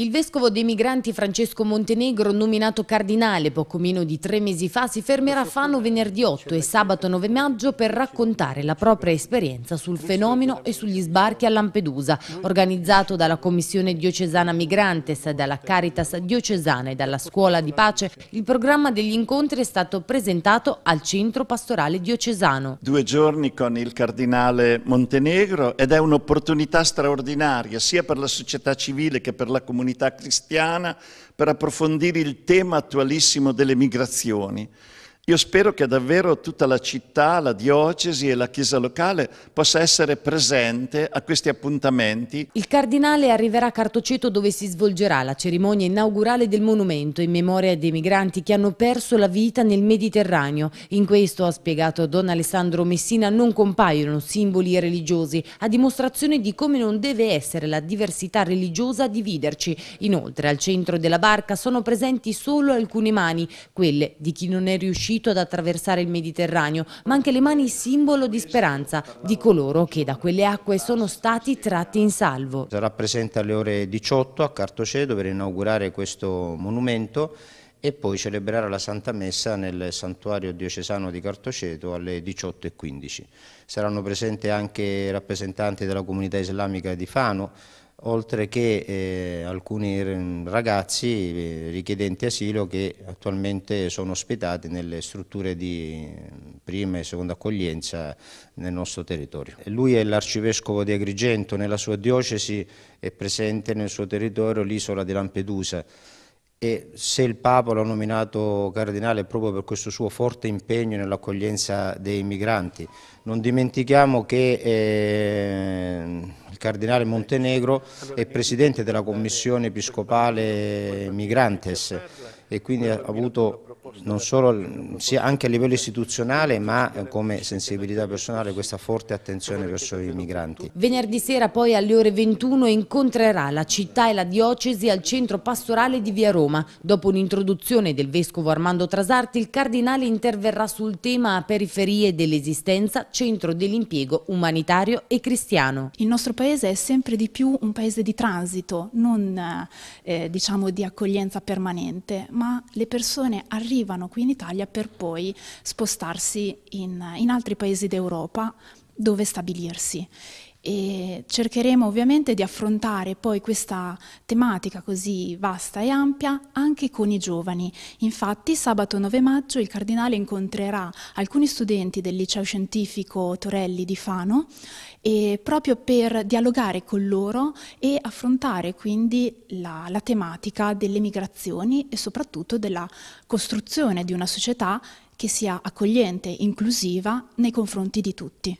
Il vescovo dei migranti Francesco Montenegro, nominato cardinale poco meno di tre mesi fa, si fermerà a Fano venerdì 8 e sabato 9 maggio per raccontare la propria esperienza sul fenomeno e sugli sbarchi a Lampedusa, organizzato dalla Commissione Diocesana Migrantes, dalla Caritas Diocesana e dalla Scuola di Pace. Il programma degli incontri è stato presentato al Centro Pastorale Diocesano. Due giorni con il cardinale Montenegro ed è un'opportunità straordinaria sia per la società civile che per la comunità comunità cristiana per approfondire il tema attualissimo delle migrazioni. Io spero che davvero tutta la città, la diocesi e la chiesa locale possa essere presente a questi appuntamenti. Il cardinale arriverà a Cartoceto dove si svolgerà la cerimonia inaugurale del monumento in memoria dei migranti che hanno perso la vita nel Mediterraneo. In questo, ha spiegato Don Alessandro Messina, non compaiono simboli religiosi, a dimostrazione di come non deve essere la diversità religiosa a dividerci. Inoltre al centro della barca sono presenti solo alcune mani, quelle di chi non è riuscito riuscito ad attraversare il Mediterraneo, ma anche le mani simbolo di speranza di coloro che da quelle acque sono stati tratti in salvo. Sarà presente alle ore 18 a Cartocedo per inaugurare questo monumento e poi celebrare la Santa Messa nel santuario diocesano di Cartoceto alle 18.15. Saranno presenti anche rappresentanti della comunità islamica di Fano, oltre che eh, alcuni ragazzi eh, richiedenti asilo che attualmente sono ospitati nelle strutture di eh, prima e seconda accoglienza nel nostro territorio. Lui è l'arcivescovo di Agrigento, nella sua diocesi è presente nel suo territorio l'isola di Lampedusa, e se il Papa l'ha nominato cardinale proprio per questo suo forte impegno nell'accoglienza dei migranti. Non dimentichiamo che eh, il cardinale Montenegro è presidente della commissione episcopale Migrantes e quindi ha avuto non solo, sia anche a livello istituzionale ma come sensibilità personale questa forte attenzione verso i migranti. Venerdì sera poi alle ore 21 incontrerà la città e la diocesi al centro pastorale di Via Roma. Dopo un'introduzione del vescovo Armando Trasarti il cardinale interverrà sul tema a periferie dell'esistenza, centro dell'impiego umanitario e cristiano. Il nostro paese è sempre di più un paese di transito, non eh, diciamo di accoglienza permanente, ma le persone arrivano arrivano qui in Italia per poi spostarsi in, in altri paesi d'Europa dove stabilirsi e cercheremo ovviamente di affrontare poi questa tematica così vasta e ampia anche con i giovani. Infatti sabato 9 maggio il Cardinale incontrerà alcuni studenti del liceo scientifico Torelli di Fano e proprio per dialogare con loro e affrontare quindi la, la tematica delle migrazioni e soprattutto della costruzione di una società che sia accogliente, inclusiva nei confronti di tutti.